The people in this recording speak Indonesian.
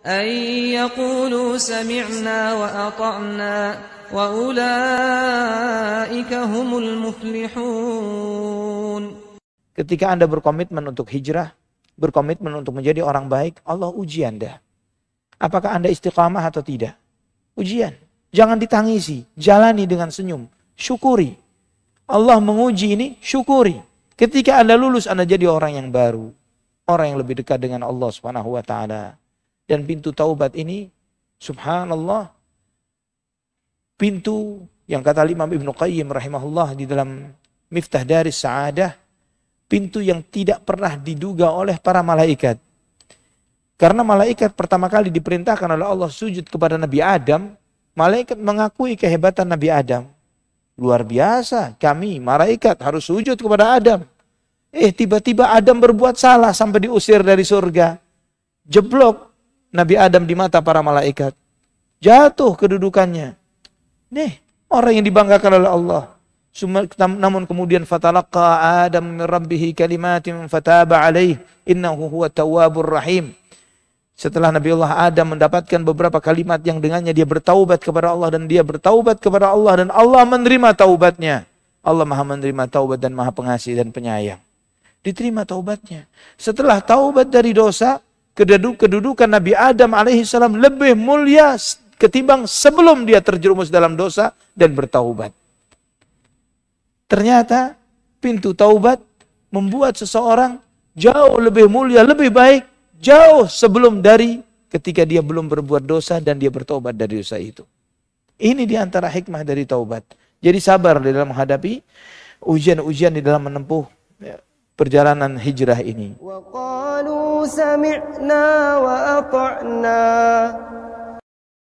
أن يقولوا سمعنا وأطعنا وأولئك هم المفلحون Ketika Anda berkomitmen untuk hijrah, berkomitmen untuk menjadi orang baik, Allah uji Anda. Apakah Anda istiqamah atau tidak? Ujian. Jangan ditangisi, jalani dengan senyum, syukuri. Allah menguji ini, syukuri. Ketika Anda lulus, Anda jadi orang yang baru, orang yang lebih dekat dengan Allah Subhanahu wa taala. Dan pintu taubat ini, subhanallah, pintu yang kata Imam Ibnu Qayyim rahimahullah di dalam Miftah dari Sa'adah, pintu yang tidak pernah diduga oleh para malaikat. Karena malaikat pertama kali diperintahkan oleh Allah sujud kepada Nabi Adam, malaikat mengakui kehebatan Nabi Adam. Luar biasa, kami malaikat harus sujud kepada Adam. Eh tiba-tiba Adam berbuat salah sampai diusir dari surga. Jeblok, Nabi Adam di mata para malaikat. Jatuh kedudukannya. Nih, orang yang dibanggakan oleh Allah. Namun kemudian fatalaqa Adam min rabbih kalimatin fataba alaih innahu huwa tawwabur rahim. Setelah Nabi Allah Adam mendapatkan beberapa kalimat yang dengannya dia bertaubat kepada Allah dan dia bertaubat kepada Allah dan Allah menerima taubatnya. Allah Maha menerima taubat dan Maha pengasih dan penyayang. Diterima taubatnya. Setelah taubat dari dosa, kedudukan Nabi Adam alaihi salam lebih mulia ketimbang sebelum dia terjerumus dalam dosa dan bertaubat. Ternyata pintu taubat membuat seseorang jauh lebih mulia, lebih baik jauh sebelum dari ketika dia belum berbuat dosa dan dia bertobat dari dosa itu. Ini diantara hikmah dari taubat. Jadi sabar di dalam menghadapi ujian-ujian di dalam menempuh ya, perjalanan hijrah ini.